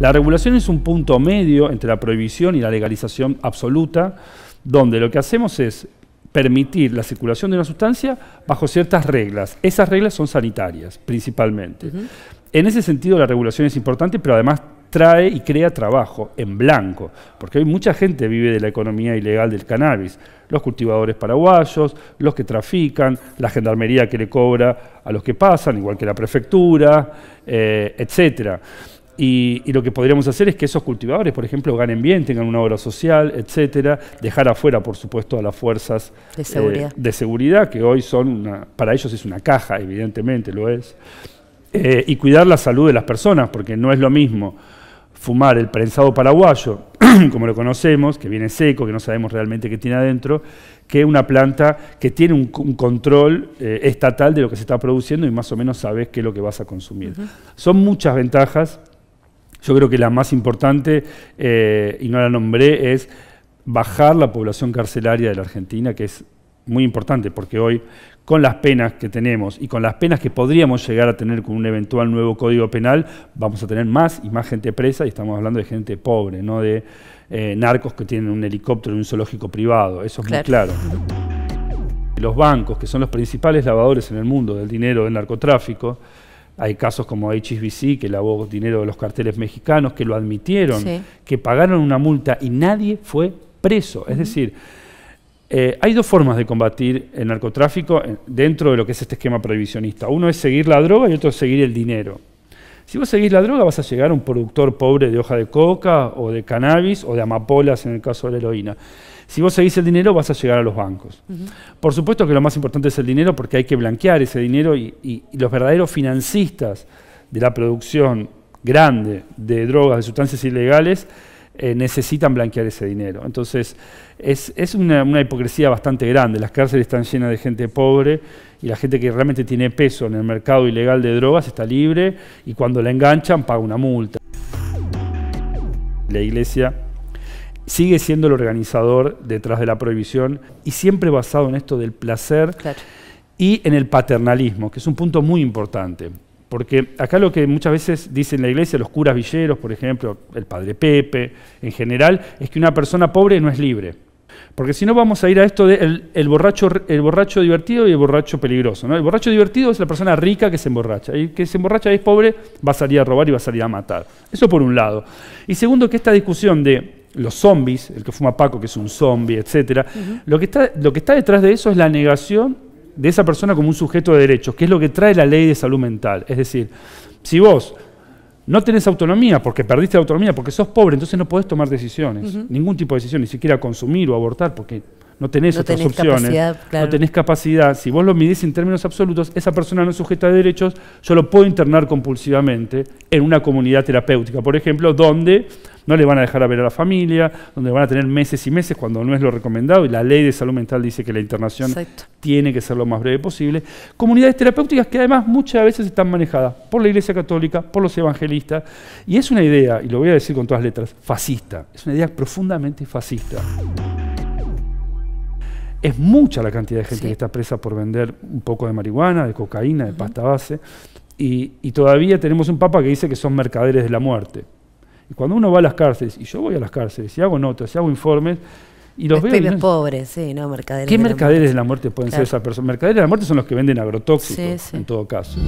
La regulación es un punto medio entre la prohibición y la legalización absoluta, donde lo que hacemos es permitir la circulación de una sustancia bajo ciertas reglas. Esas reglas son sanitarias, principalmente. En ese sentido, la regulación es importante, pero además trae y crea trabajo en blanco, porque hay mucha gente vive de la economía ilegal del cannabis, los cultivadores paraguayos, los que trafican, la gendarmería que le cobra a los que pasan, igual que la prefectura, eh, etcétera. etc. Y, lo que podríamos hacer es que esos cultivadores, por ejemplo, ganen bien, tengan una obra social, etcétera, dejar afuera, por supuesto, a las fuerzas de seguridad, eh, que hoy son, para ellos es una caja, evidentemente lo es, eh, y cuidar la salud de las personas, porque no es lo mismo fumar el prensado paraguayo, como lo conocemos, que viene seco, que no sabemos realmente qué tiene adentro, que una planta que tiene un, control eh, estatal de lo que se está produciendo y más o menos sabes qué es lo que vas a consumir. Son muchas ventajas yo creo que la más importante, eh, y no la nombré, es bajar la población carcelaria de la Argentina, que es muy importante, porque hoy con las penas que tenemos y con las penas que podríamos llegar a tener con un eventual nuevo código penal, vamos a tener más y más gente presa y estamos hablando de gente pobre, no de eh, narcos que tienen un helicóptero y un zoológico privado, eso es muy claro. Los bancos, que son los principales lavadores en el mundo del dinero del narcotráfico, hay casos como HSBC que lavó dinero de los carteles mexicanos, que lo admitieron, que pagaron una multa y nadie fue preso. Es decir, eh, hay dos formas de combatir el narcotráfico eh, dentro de lo que es este esquema prohibicionista. Uno es seguir la droga y otro es seguir el dinero. Si vos seguís la droga vas a llegar a un productor pobre de hoja de coca o de cannabis o de amapolas en el caso de la heroína. Si vos seguís el dinero vas a llegar a los bancos. Por supuesto que lo más importante es el dinero porque hay que blanquear ese dinero y, y los verdaderos financistas de la producción grande de drogas, de sustancias ilegales, eh, necesitan blanquear ese dinero. Entonces, es, una, hipocresía bastante grande. Las cárceles están llenas de gente pobre y la gente que realmente tiene peso en el mercado ilegal de drogas está libre y cuando la enganchan paga una multa. La iglesia sigue siendo el organizador detrás de la prohibición y siempre basado en esto del placer y en el paternalismo, que es un punto muy importante. Porque acá lo que muchas veces dicen la iglesia, los curas villeros, por ejemplo, el padre Pepe, en general, es que una persona pobre no es libre. Porque si no vamos a ir a esto de el, borracho, el borracho divertido y el borracho peligroso. El borracho divertido es la persona rica que se emborracha. Y el que se emborracha y es pobre va a salir a robar y va a salir a matar. Eso por un lado. Y segundo, que esta discusión de los zombies, el que fuma Paco que es un zombie, etc., lo, que está, lo que está detrás de eso es la negación de esa persona como un sujeto de derechos, que es lo que trae la ley de salud mental. Es decir, si vos no tenés autonomía porque perdiste autonomía, porque sos pobre, entonces no podés tomar decisiones, ningún tipo de decisión, ni siquiera consumir o abortar, porque no tenés otras opciones, no tenés capacidad. Si vos lo midís en términos absolutos, esa persona no es sujeta de derechos, yo lo puedo internar compulsivamente en una comunidad terapéutica, por ejemplo, donde no le van a dejar a ver a la familia, donde van a tener meses y meses cuando no es lo recomendado y la ley de salud mental dice que la internación tiene que ser lo más breve posible. Comunidades terapéuticas que además muchas veces están manejadas por la Iglesia Católica, por los evangelistas y es una idea, y lo voy a decir con todas letras, fascista, es una idea profundamente fascista es mucha la cantidad de gente que está presa por vender un poco de marihuana, de cocaína, de pasta base, y, y, todavía tenemos un papa que dice que son mercaderes de la muerte. Y cuando uno va a las cárceles, y yo voy a las cárceles, y hago notas, y hago informes, y los, veo... Pibes ¿Qué mercaderes de la muerte pueden ser esas personas? Mercaderes de la muerte son los que venden agrotóxicos, en todo caso.